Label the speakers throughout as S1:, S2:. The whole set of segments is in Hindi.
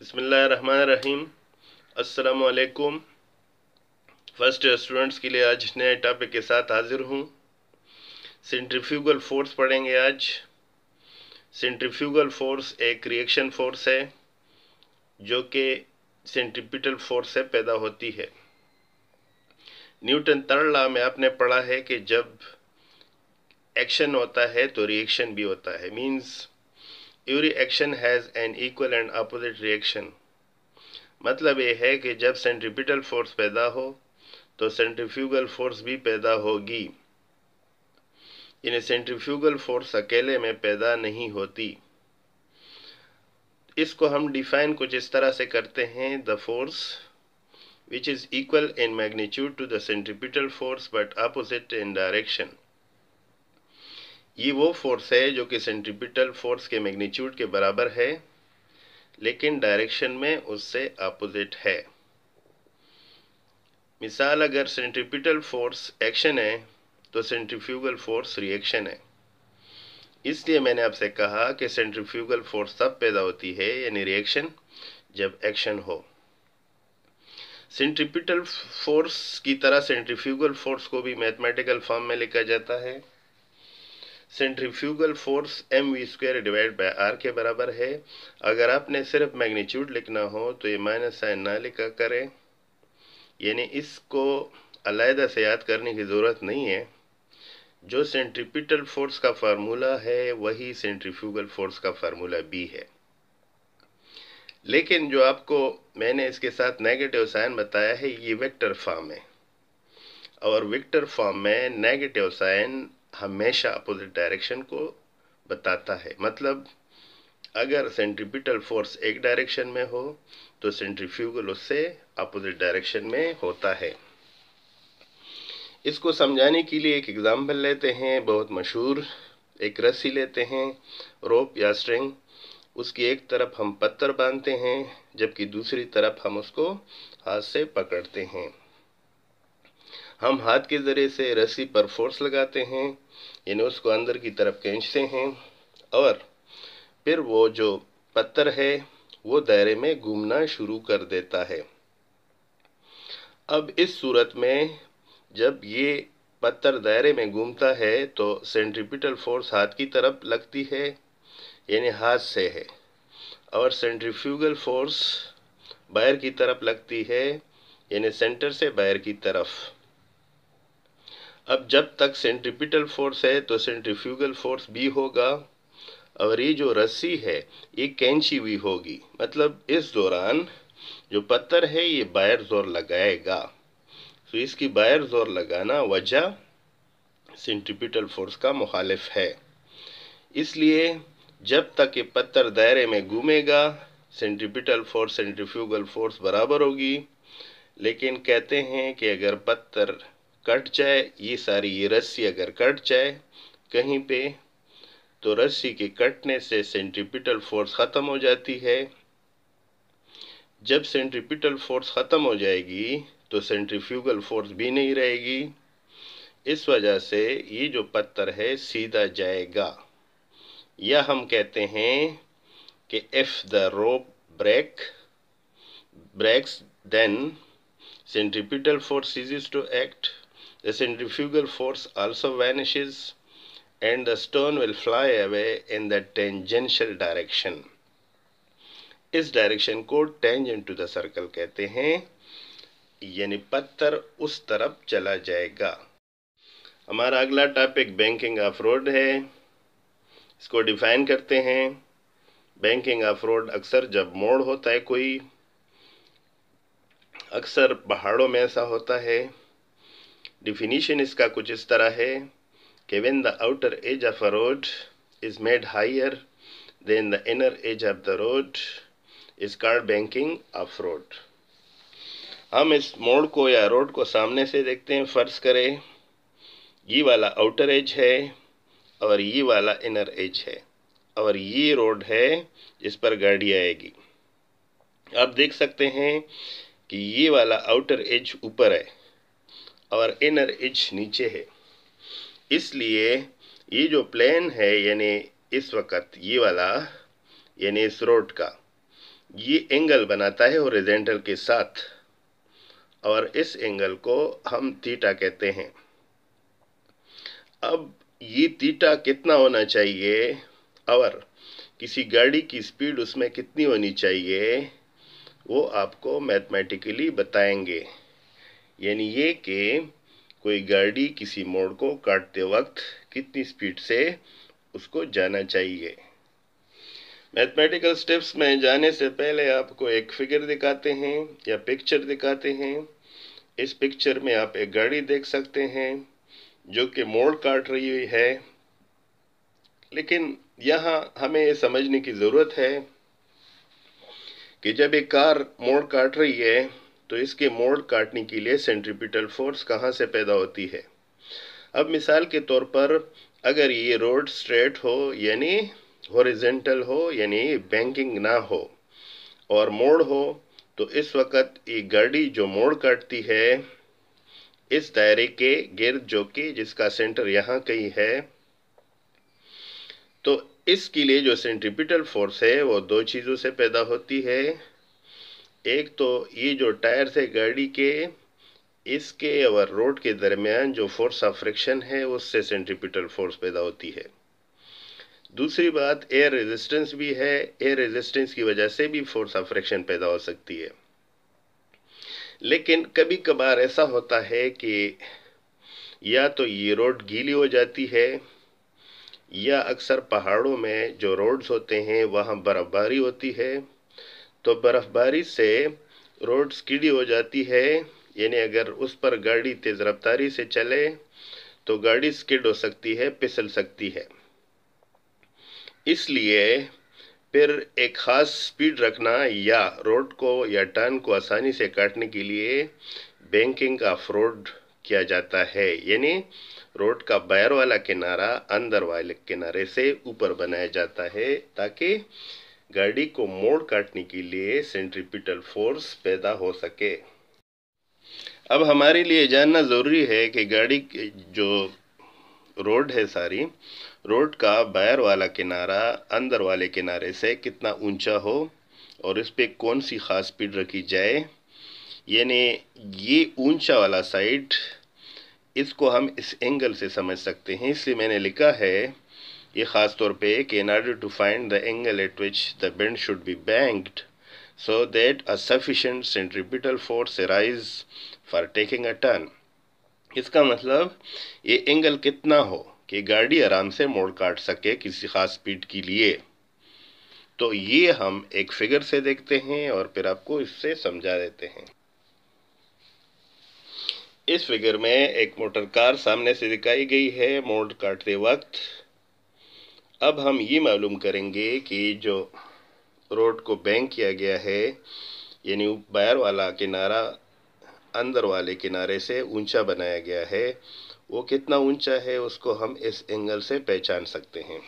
S1: बसमीम असलकुम फर्स्ट स्टूडेंट्स के लिए आज नए टॉपिक के साथ हाज़िर हूँ सेंट्रीफ्यूगल फोर्स पढ़ेंगे आज सेंट्रीफ्यूगल फोर्स एक रिएक्शन फोर्स है जो कि सेंट्रिपिटल फोर्स से पैदा होती है न्यूटन थर्ड लॉ में आपने पढ़ा है कि जब एक्शन होता है तो रिएक्शन भी होता है means every action has an equal and opposite reaction मतलब ये है कि जब सेंट्रिपिटल फोर्स पैदा हो तो सेंट्रीफ्यूगल फोर्स भी पैदा होगी इन्हें सेंट्रीफ्यूगल फोर्स अकेले में पैदा नहीं होती इसको हम डिफाइन कुछ इस तरह से करते हैं the force which is equal in magnitude to centripetal force but opposite in direction ये वो फोर्स है जो कि सेंट्रीपिटल फोर्स के मैग्नीट्यूड के बराबर है लेकिन डायरेक्शन में उससे अपोजिट है मिसाल अगर सेंट्रिपिटल फोर्स एक्शन है तो सेंट्रीफ्यूगल फोर्स रिएक्शन है इसलिए मैंने आपसे कहा कि सेंट्रीफ्यूगल फोर्स तब पैदा होती है यानी रिएक्शन जब एक्शन हो सेंट्रीपिटल फोर्स की तरह सेंट्रीफ्यूगल फोर्स को भी मैथमेटिकल फॉर्म में लिखा जाता है centrifugal force M V square divide by R के बराबर है अगर आपने सिर्फ मैग्नीट्यूड लिखना हो तो ये माइनस साइन ना लिखा करें यानी इसको अलहदा से याद करने की ज़रूरत नहीं है जो सेंट्रीपिटल फोर्स का फार्मूला है वही सेंट्रीफ्यूगल फोर्स का फार्मूला बी है लेकिन जो आपको मैंने इसके साथ नेगेटिव साइन बताया है ये वेक्टर फॉर्म है और वेक्टर फॉर्म में नेगेटिव साइन हमेशा अपोजिट डायरेक्शन को बताता है मतलब अगर सेंट्रीपिटल फोर्स एक डायरेक्शन में हो तो सेंट्रीफ्यूगल उससे अपोजिट डायरेक्शन में होता है इसको समझाने के लिए एक एग्ज़ाम्पल लेते हैं बहुत मशहूर एक रस्सी लेते हैं रोप या स्ट्रिंग उसकी एक तरफ हम पत्थर बांधते हैं जबकि दूसरी तरफ हम उसको हाथ से पकड़ते हैं हम हाथ के ज़रिए से रस्सी पर फोर्स लगाते हैं यानी उसको अंदर की तरफ खींचते हैं और फिर वो जो पत्थर है वो दायरे में घूमना शुरू कर देता है अब इस सूरत में जब ये पत्थर दायरे में घूमता है तो सेंट्रिपिटल फोर्स हाथ की तरफ लगती है यानी हाथ से है और सेंट्रीफ्यूगल फोर्स बाहर की तरफ लगती है यानी सेंटर से बाहर की तरफ अब जब तक सेंट्रिपिटल फोर्स है तो सेंट्रीफ्यूगल फोर्स भी होगा और ये जो रस्सी है ये कैंची हुई होगी मतलब इस दौरान जो पत्थर है ये बायर जोर लगाएगा तो इसकी बायर जोर लगाना वजह सेंट्रिपिटल फोर्स का मुखालिफ है इसलिए जब तक ये पत्थर दायरे में घूमेगा सेंट्रिपिटल फोर्स सेंट्रीफ्यूगल फोर्स बराबर होगी लेकिन कहते हैं कि अगर पत्थर कट जाए ये सारी ये रस्सी अगर कट जाए कहीं पे तो रस्सी के कटने से सेंट्रीपिटल फोर्स ख़त्म हो जाती है जब सेंट्रिपिटल फोर्स ख़त्म हो जाएगी तो सेंट्रीफ्यूगल फोर्स भी नहीं रहेगी इस वजह से ये जो पत्थर है सीधा जाएगा या हम कहते हैं कि if the rope break breaks then centripetal force is to act The centrifugal force also vanishes and the stone will fly away in the tangential direction. इस डायरेक्शन को टेंजेंट टू द सर्कल कहते हैं यानी पत्थर उस तरफ चला जाएगा हमारा अगला टॉपिक बैंकिंग ऑफ रोड है इसको डिफाइन करते हैं बैंकिंग ऑफ रोड अक्सर जब मोड़ होता है कोई अक्सर पहाड़ों में ऐसा होता है डिफिनीशन इसका कुछ इस तरह है कि when the outer edge of a road is made higher than the inner edge of the road is called banking of road हम इस मोड़ को या रोड को सामने से देखते हैं फ़र्ज़ करें ये वाला आउटर एज है और ये वाला इनर एज है और ये रोड है जिस पर गाड़ी आएगी आप देख सकते हैं कि ये वाला आउटर एज ऊपर है और इनर इच नीचे है इसलिए ये जो प्लेन है यानी इस वक्त ये वाला यानी इस रोड का ये एंगल बनाता है ओरिजेंटल के साथ और इस एंगल को हम थीटा कहते हैं अब ये थीटा कितना होना चाहिए और किसी गाड़ी की स्पीड उसमें कितनी होनी चाहिए वो आपको मैथमेटिकली बताएंगे यानी ये कि कोई गाड़ी किसी मोड़ को काटते वक्त कितनी स्पीड से उसको जाना चाहिए मैथमेटिकल स्टेप्स में जाने से पहले आपको एक फिगर दिखाते हैं या पिक्चर दिखाते हैं इस पिक्चर में आप एक गाड़ी देख सकते हैं जो कि मोड़ काट रही है लेकिन यहाँ हमें ये समझने की ज़रूरत है कि जब एक कार मोड़ काट रही है तो इसके मोड़ काटने के लिए सेंट्रिपिटल फोर्स कहाँ से पैदा होती है अब मिसाल के तौर पर अगर ये रोड स्ट्रेट हो यानी हॉरिजेंटल हो यानी बैंकिंग ना हो और मोड़ हो तो इस वक्त ये गाड़ी जो मोड़ काटती है इस दायरे के गिर्द जो कि जिसका सेंटर यहाँ कहीं है तो इसके लिए जो सेंट्रिपिटल फोर्स है वो दो चीज़ों से पैदा होती है एक तो ये जो टायर से गाड़ी के इसके और रोड के दरमियान जो फोर्स ऑफ फ्रिक्शन है उससे सेंट्रिपिटल फोर्स पैदा होती है दूसरी बात एयर रेजिस्टेंस भी है एयर रेजिस्टेंस की वजह से भी फोर्स ऑफ फ्रिक्शन पैदा हो सकती है लेकिन कभी कभार ऐसा होता है कि या तो ये रोड गीली हो जाती है या अक्सर पहाड़ों में जो रोड्स होते हैं वहाँ बर्फ़बारी होती है तो बर्फ़बारी से रोड स्कीडी हो जाती है यानी अगर उस पर गाड़ी तेज़ रफ्तारी से चले तो गाड़ी स्किड हो सकती है पिसल सकती है इसलिए फिर एक ख़ास स्पीड रखना या रोड को या टर्न को आसानी से काटने के लिए बैंकिंग का फ्रॉड किया जाता है यानी रोड का बाहर वाला किनारा अंदर वाले किनारे से ऊपर बनाया जाता है ताकि गाड़ी को मोड़ काटने के लिए सेंट्रीपिटल फोर्स पैदा हो सके अब हमारे लिए जानना ज़रूरी है कि गाड़ी जो रोड है सारी रोड का बाहर वाला किनारा अंदर वाले किनारे से कितना ऊंचा हो और इस पर कौन सी ख़ास स्पीड रखी जाए यानी ये ऊंचा वाला साइड इसको हम इस एंगल से समझ सकते हैं इसलिए मैंने लिखा है ये ख़ास तौर पे कि in order to find the angle at which the bend should be banked so that a sufficient centripetal force arise for taking a turn इसका मतलब ये एंगल कितना हो कि गाड़ी आराम से मोड़ काट सके किसी ख़ास स्पीड के लिए तो ये हम एक फिगर से देखते हैं और फिर आपको इससे समझा देते हैं इस फिगर में एक मोटर कार सामने से दिखाई गई है मोड़ काटते वक्त अब हम ये मालूम करेंगे कि जो रोड को बैंक किया गया है यानी बाहर वाला किनारा अंदर वाले किनारे से ऊंचा बनाया गया है वो कितना ऊंचा है उसको हम इस एंगल से पहचान सकते हैं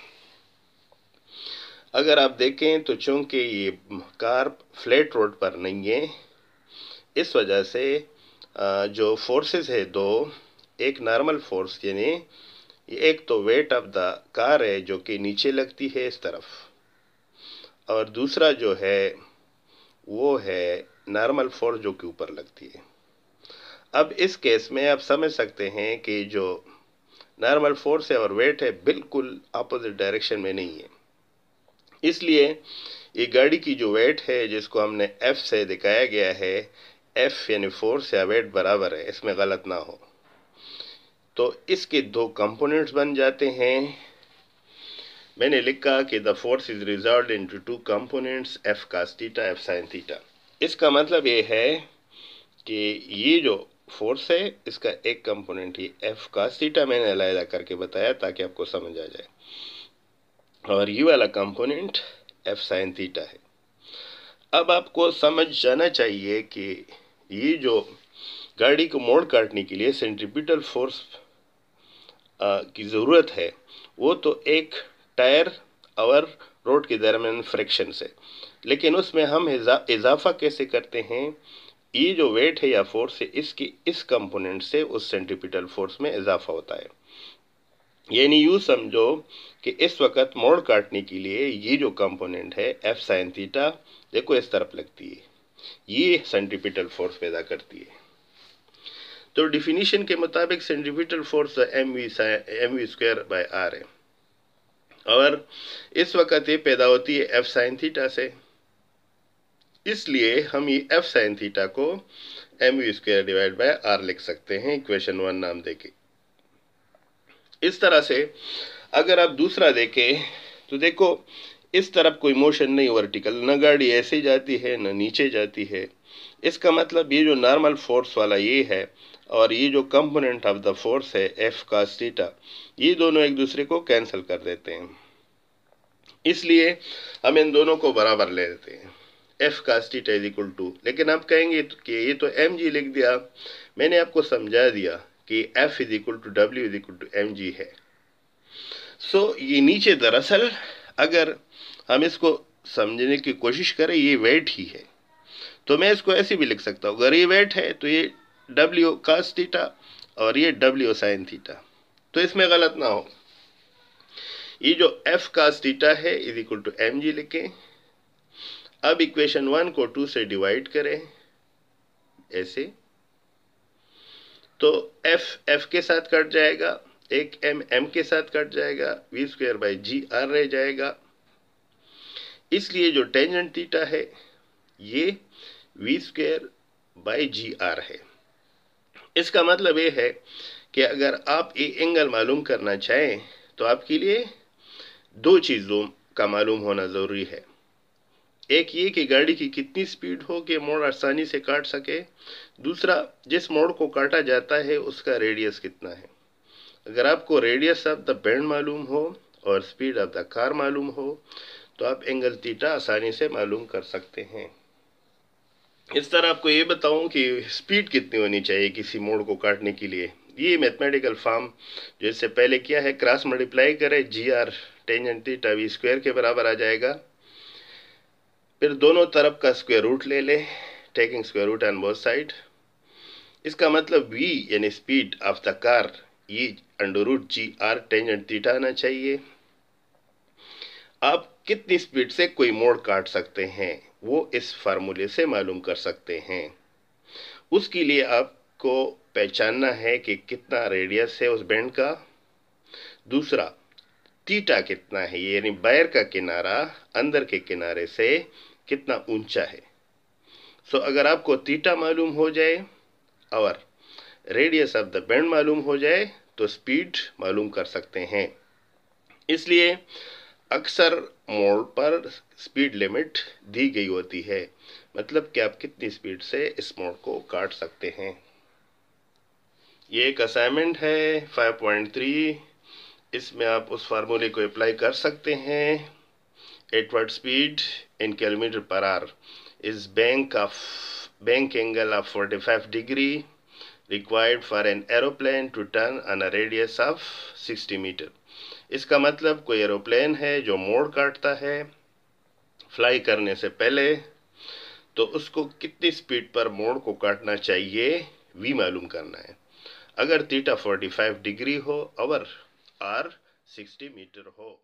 S1: अगर आप देखें तो चूंकि ये कार फ्लैट रोड पर नहीं है इस वजह से जो फोर्सेस है दो एक नॉर्मल फोर्स यानी एक तो वेट ऑफ द कार है जो कि नीचे लगती है इस तरफ और दूसरा जो है वो है नॉर्मल फोर्स जो कि ऊपर लगती है अब इस केस में आप समझ सकते हैं कि जो नॉर्मल फोर्स है और वेट है बिल्कुल अपोजिट डायरेक्शन में नहीं है इसलिए ये गाड़ी की जो वेट है जिसको हमने एफ़ से दिखाया गया है एफ़ यानी फोर्स या वेट बराबर है इसमें गलत ना हो तो इसके दो कंपोनेंट्स बन जाते हैं मैंने लिखा कि the force is resolve into two components F cos theta F sine theta इसका मतलब ये है कि ये जो फोर्स है इसका एक कंपोनेंट ही एफ कास थीटा मैंने अलहदा करके बताया ताकि आपको समझ आ जाए और ये वाला कंपोनेंट एफ साइन थीटा है अब आपको समझ जाना चाहिए कि ये जो गाड़ी को मोड़ काटने के लिए सेंट्रिपिटल फोर्स की ज़रूरत है वो तो एक टायर और रोड के दरमियान फ्रैक्शन से लेकिन उसमें हम इजा, इजाफा कैसे करते हैं ये जो वेट है या फोर्स है इसकी इस कंपोनेंट से उस सेंट्रीपिटल फोर्स में इजाफा होता है यानी यूँ समझो कि इस वक्त मोड़ काटने के लिए ये जो कंपोनेंट है एफ साइन थीटा देखो इस तरफ लगती है ये सेंटिपिटल फोर्स पैदा करती है तो डिफिनीशन के मुताबिक centripetal force M V M V square by R है और इस वक्त ये पैदा होती है एफ साइन थीटा से इसलिए हम ये एफ साइन थीटा को M V square divide by R लिख सकते हैं इक्वेशन वन नाम देके इस तरह से अगर आप दूसरा देखें तो देखो इस तरफ कोई मोशन नहीं वर्टिकल न गाड़ी ऐसे जाती है न नीचे जाती है इसका मतलब ये जो नॉर्मल फोर्स वाला ये है और ये जो कंपोनेंट ऑफ द फोर्स है एफ का सीटा ये दोनों एक दूसरे को कैंसिल कर देते हैं इसलिए हम इन दोनों को बराबर ले लेते हैं एफ का सीटा इज इक्वल टू लेकिन आप कहेंगे कि ये तो एम जी लिख दिया मैंने आपको समझा दिया कि F is equal to W is equal to M G है सो so, ये नीचे दरअसल अगर हम इसको समझने की कोशिश करें ये वेट ही है तो मैं इसको ऐसे भी लिख सकता हूँ अगर ये वेट है तो ये w cos थीटा और ये w साइन थीटा तो इसमें गलत ना हो ये जो f cos थीटा है is equal to M G लिखें अब इक्वेशन वन को टू से डिवाइड करें ऐसे तो f f के साथ कट जाएगा एक m m के साथ कट जाएगा v square by G R रह जाएगा इसलिए जो टेंजेंट थीटा है ये V square by G R है इसका मतलब ये है कि अगर आप ये एंगल मालूम करना चाहें तो आपके लिए दो चीज़ों का मालूम होना ज़रूरी है एक ये कि गाड़ी की कितनी स्पीड हो कि मोड़ आसानी से काट सके दूसरा जिस मोड़ को काटा जाता है उसका रेडियस कितना है अगर आपको रेडियस ऑफ द बैंड मालूम हो और स्पीड ऑफ द कार मालूम हो तो आप एंगल थीटा आसानी से मालूम कर सकते हैं इस तरह आपको ये बताऊं कि स्पीड कितनी होनी चाहिए किसी मोड़ को काटने के लिए ये मैथमेटिकल फॉर्म जो इससे पहले किया है क्रॉस मल्टीप्लाई करें G R tangent theta V square के बराबर आ जाएगा फिर दोनों तरफ का स्क्वायर रूट ले लें taking square root on both side इसका मतलब वी यानी स्पीड ऑफ द कार ये under root G R tangent theta आना चाहिए आप कितनी स्पीड से कोई मोड़ काट सकते हैं वो इस फार्मूले से मालूम कर सकते हैं उसके लिए आपको पहचानना है कि कितना रेडियस है उस बैंड का दूसरा टीटा कितना है यानी बैर का किनारा अंदर के किनारे से कितना ऊंचा है सो so, अगर आपको टीटा मालूम हो जाए और रेडियस ऑफ द बैंड मालूम हो जाए तो स्पीड मालूम कर सकते हैं इसलिए अक्सर मोड़ पर स्पीड लिमिट दी गई होती है मतलब कि आप कितनी स्पीड से इस मोड़ को काट सकते हैं ये एक असाइनमेंट है 5.3 इसमें आप उस फार्मूले को अप्लाई कर सकते हैं एटवर्ड speed in kilometre per hour is bank of bank angle of 45 degree required for an aeroplane to turn on a radius of 60 metre इसका मतलब कोई एरोप्लेन है जो मोड़ काटता है फ्लाई करने से पहले तो उसको कितनी स्पीड पर मोड़ को काटना चाहिए वी मालूम करना है अगर थीटा 45 डिग्री हो और आर 60 मीटर हो